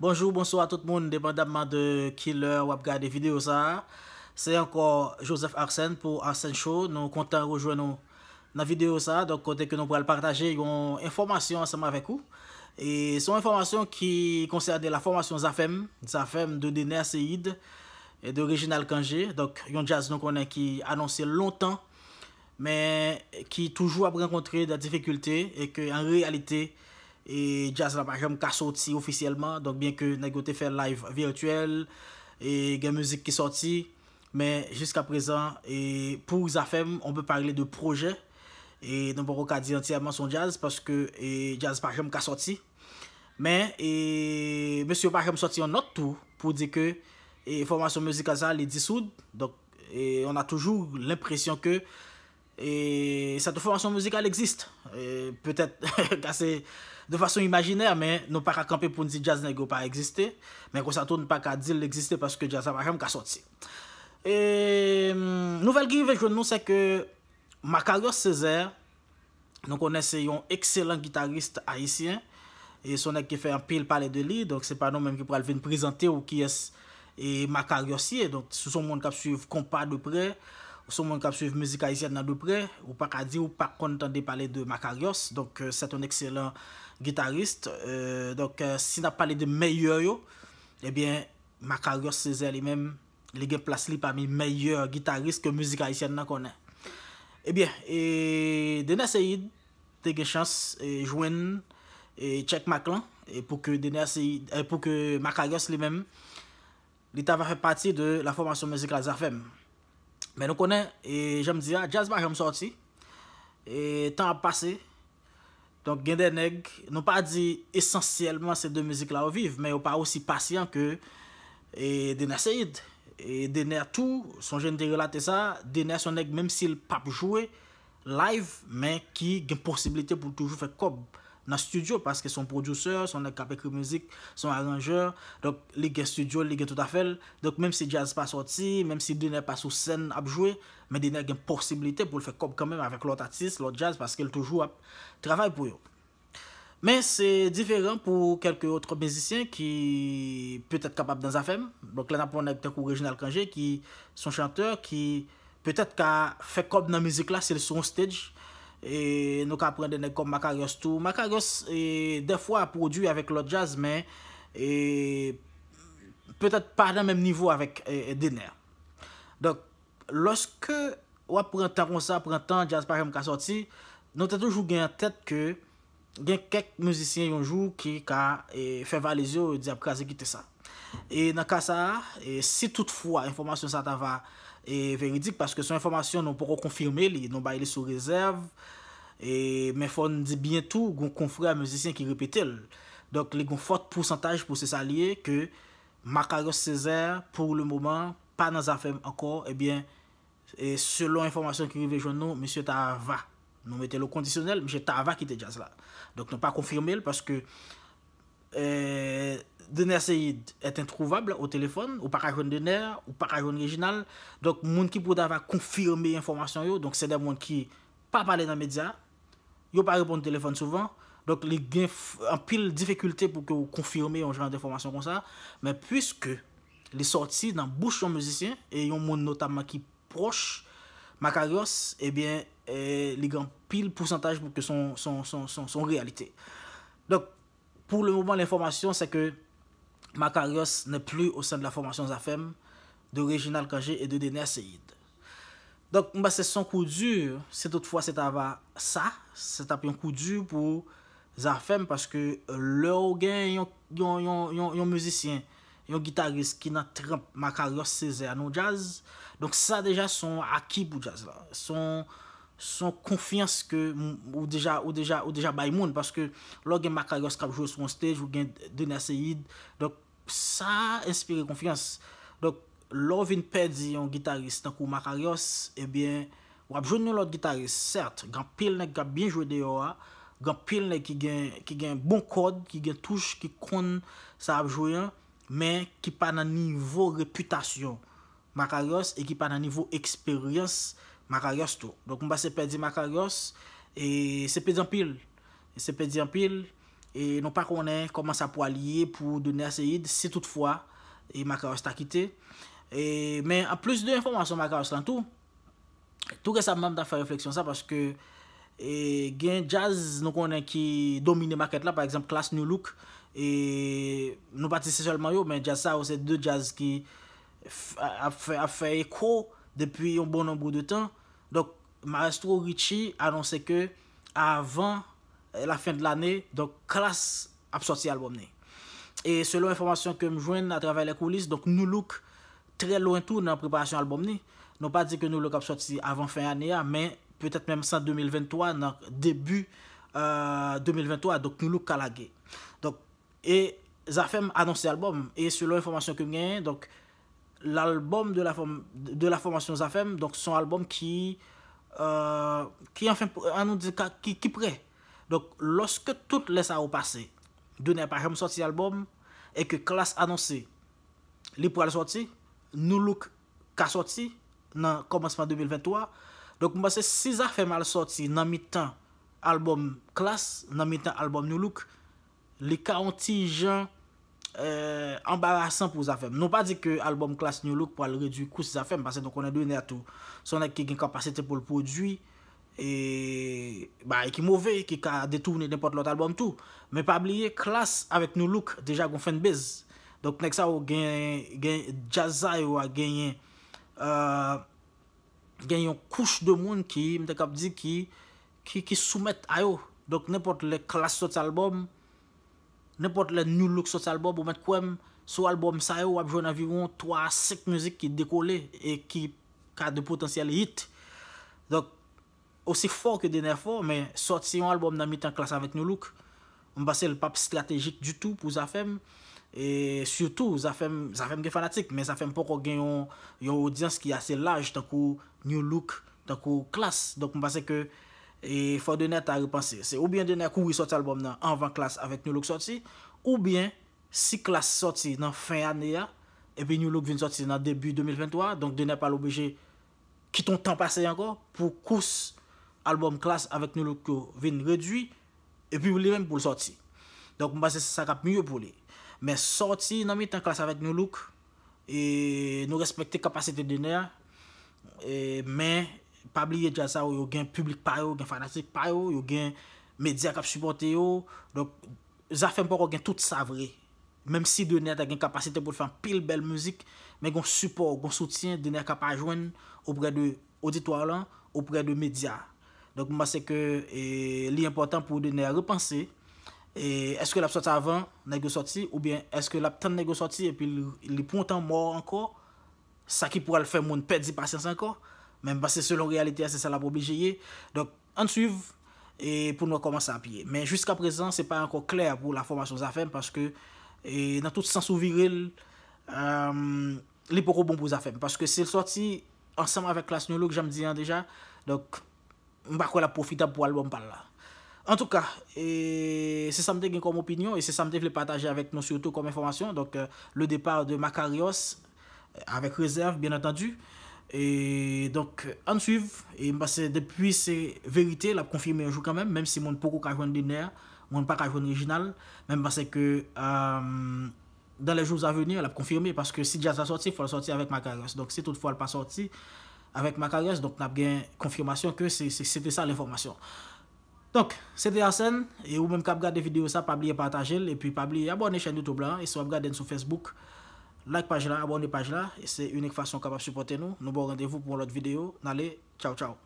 Bonjou, bonso a tout moun, depandabman de killer, wapga, de videyo sa. Se anko Joseph Arsene pou Arsene Show. Nou konta rejwen nou nan videyo sa. Dok kote ke nou pral partaje yon informasyon anseman vekou. E son informasyon ki konserde la formasyon Zafem. Zafem de Denea Seyid. E de Regine Alkanje. Dok yon jazz nou konen ki anonsye lontan. Men ki toujou ap rekontre la difikulte. E ke an realite... e jaz la pa jom ka soti ofisyeleman, donk byen ke nan gote fè live virtuel, e gen mouzik ki soti, men jiska prezan, e pou za fèm, on be parle de proje, e non pou roka di entyèman son jaz, paske e jaz pa jom ka soti, men, e monsyo pa jom soti anot tou, pou di ke, e fòman son mouzik a zan li disoud, donk, e on a toujou l'impresyon ke, E sa te formasyon mouzika l'eksiste. E peutet kase de fason imajiner men nou pa kakampe pou nsi jazz negro pa eksiste. Men konsato nou pa kakadil l'eksiste paske jazz amachem ka sotsi. E mm, nouvel gri vejoun nou se ke Makarios Sezer nou konense yon ekselen gitarist haisyen. E son ek ke fe an pil pale de li. Donk se pa nou menm ki pral ven prezante ou ki es Makariosye. Donk se son moun kap suv kompa de prez. Son mwen kap suif müzik Haitian nan do pre, ou pa kadi, ou pa kontande pale de Makarios. Donk, euh, set un ekselen gitarist. Euh, Donk, euh, si nan pale de meyye yo, ebyen, eh Makarios se zè li menm, li gen plas li pami meyye gitarist ke müzik Haitian nan konen. Ebyen, eh e dene se yid, te gen chans, e jwen, e tsek mak lan, e pou ke e, Makarios li menm, li tavan repati de la formasyon müzik Lazarfem. Men nou konen, e janm di a, jazzman janm sorti, e tan ap pase, donk gen den neg, nou pa di esensyelman se de mizik la ou viv, men ou pa osi pasyen ke dene sa id, e dene a tou, son jen de relate sa, dene a son neg, menm si l pap jowe, live, men ki gen posibilite pou toujou fe kob. nan studio paske son produseur, son ek ap ekri muzik, son arrangeur, dok li gen studio, li gen tout a fel, dok menm si jazz pa soti, menm si di ne pa sou sen ap jwe, men di ne gen posibilite pou fe kob kanmen avèk lòt atis, lòt jazz, paske lòt jou ap travay pou yo. Men se diferan pou kelke otre mizisyen ki peut et kap ap dans a fem, dok la napon ek tek ou Regine Alkanje ki son chanteur, ki peut et ka fe kob nan muzik la sel son stage, E nou ka pren dene kom Makaryos tou. Makaryos e, de fwa produ avèk lò jazz men, e petèt pa den mèm nivou avèk e, e, dene. Dok, loske wap pren taron sa, pren tan, jazz parèm ka sorti, nou te toujou gen tet ke gen kek mouzisyen yon jou ki ka fevalize ou di ap kaze gite sa. E nan ka sa, si tout fwa informasyon sa ta va, E veridik, paske son informasyon nou pou konfirme li, nou bay li sou rezerv. E men fon di bientou, goun konfre a müzisyen ki repete li. Dok li goun fote porsantaj pou se salye ke Makaros Sezer, pou le mouman, pa nan zafem anko, e bien, e, selon informasyon ki revè joun nou, mè sè ta ava. Nou metè lò kondisyonel, mè sè ta ava ki te jaz la. Dok nou pa konfirme li, paske... E, dener se yi et entrouvable ou telefon, ou parajon dener, ou parajon regional, donk moun ki pou d'avek konfirme informasyon yo, donk se dè moun ki pa pale nan medya, yo pa repon de telefon souvan, donk li gen an pil difekulte pou ke konfirme yon jalan de informasyon kon sa, men pwiske li sorti nan bouchon mouzisyen, e yon moun notanman ki proche Makarios, e bien li gen pil pwosantaj pou ke son realite. Donk pou le mouman l'informasyon se ke, Makaryos nè pli ou san la formasyon Zafem De Reginald KG E de Denia Seyid Donk mba se son kou djur Se toutfwa se taba sa Se tabi yon kou djur pou Zafem Paske lè ou gen yon Yon muzisyen Yon gitarist ki nan tremp Makaryos se zè anou jazz Donk sa deja son akibou jazz la Son son konfians ke ou deja bay moun, paske lo gen Makaryos kapjou sou an stèj, ou gen Denia Seyid, sa inspire konfians. Lo vin pedi yon gitarist, takou Makaryos, ou apjoun nou lot gitarist, cert, gan pil nek kap bin jwede yo a, gan pil nek ki gen bon kod, ki gen touj ki kon sa apjouyan, men ki pa nan nivou reputasyon Makaryos, e ki pa nan nivou eksperyans Makaryos, Makagos tou. Donk mba se pedi Makagos. E se pedi an pil. E se pedi an pil. E nou pa konen koman sa po aliye pou donye a se yid. Se tout fwa. E Makagos ta kite. E, men a plus de informasyon Makagos lan tou. Tou ke sa mman ta fe refleksyon sa. Paske e, gen jazz nou konen ki domine market la. Par exemple, klas New Look. E nou pati se solman yo. Men jazz sa ou se de jazz ki a fe eko depi yon bon nombou de tan. Donk, ma astro Richie anonse ke avan eh, la fin de l ane, donk, klas ap soti albom ne. E selon informasyon ke m jwen a travay le kulis, donk, nou louk tre loun tou nan preparasyon albom ne. Non pa di ke nou louk ap soti avan fin ane ya, men, petet menm sa 2023, nan debu 2023, donk, nou louk kalage. Donk, e zafem anonse albom, e selon informasyon ke m gen, donk, l'albòm de la Formasyon Zafèm, son albòm ki prè. Lòske tout lè sa wò pase, dounè pa jèm soti albòm, e ke klas anonsè, li pou al soti, nou lòk ka soti, nan komansman 2023. Mwen basè, si Zafèm al soti nan mitan albòm klas, nan mitan albòm nou lòk, li ka ontijan ambarasan euh, pou zafem. Nou pa di ke albom klas New Look pou al redwi kous zafem, pasè nou konen dweni atou. Sonna ki gen kapasite pou l'poujwi, e... ba, e ki mouve, e ki ka detouni nepot l'ot albom tou. Me pa bliye klas avèk New Look deja gon fèn bez. Dok nek sa ou gen... gen... jazay ou a genyen... e... Euh, genyon kouch de moun ki, mte kap di ki... ki soumet ayo. Dok nepot lè klas sot albom... Nèpote lè New Look sote sa albòm pou mèt kouèm sou albòm sa yo wèm joun avivyon, twa sek mouzik ki dekolé e ki ka de potansyèl hit. Dok, osi fòr ke denè fòr, mè sote si yon albòm nan mitan klas avèk New Look, mbase lè pa psiklategik du tout pou zafèm. Et surtout, zafèm gen fanatik, mè zafèm pou kò gen yon audyans ki asè laj tan kou New Look tan kou klas. Dok mbase ke... E fwa dene ta ripansi, se oubyen dene kou wis soti albom nan anvan klas avèk nou luk soti, oubyen si klas soti nan fin ane ya, epi nou luk vin soti nan debi 2023, donk dene pal obje kiton tan pase anko pou kous albom klas avèk nou luk vin redwi, epi wile m pou l soti. Donk m basi se sa kap mye pou li. Men soti nan mitan klas avèk nou luk, e nou respekti kapasite dene ya, e men, Pabliye dja sa yo gen publik pa yo, gen fanatik pa yo, yo gen media kap suporte yo, zafen pou kon gen tout sa vre. Mem si dene a gen kapasite pou te fan pil bel muzik, men kon suport, kon soutien, dene a kapajwen opre de auditoar lan, opre de media. Donk mwa se ke li important pou dene a repanse, eske la psa ta avan, ne ge soti, ou bien eske la ptan ne ge soti, epi li pwontan mwa anko, sa ki pou al fe moun pedi pasyans anko, Mem bas se selon realite ase sa la pou biljeye Dok an tsiv E pou nou a komanse a piye Men jiska prezan se pa anko kler pou la fomasyon zafem Paske nan tout sens ou viril euh, Lepoko bon pou zafem Paske se l sorti Ansem avèk klas nou lòk jame diyan deja Dok mbak wè la profitab pou albou mpal la En tout ka Se samte gen kon mwopinyon Se samte f lè pataje avèk nou siotou kon mwen fomasyon Le depar de Makarios Avèk rezerv byen atandu E, donk, ansuiv, e mba se depuy se verite, la konfirme yonjou kamem, menm si moun poukou ka jwenn din ner, moun pa ka jwenn rejinal, menm ba se ke, dan le jwenn avenye, la konfirme, paske si dja sa soti, fwa la soti avek makarese. Donk, se tout fwa la pa soti, avek makarese, donk, nap gen konfirmasyon ke se te sa l'informasyon. Donk, se te asen, e ou menm ka ap gade videyo sa, pabli e patajel, e pi pabli, ya bon, ne chen di to blan, e so ap gade den sou Facebook. Like page là, abonnez page là. et C'est l'unique façon capable supporter nous. Nous bon rendez-vous pour l'autre vidéo. Allez, ciao ciao.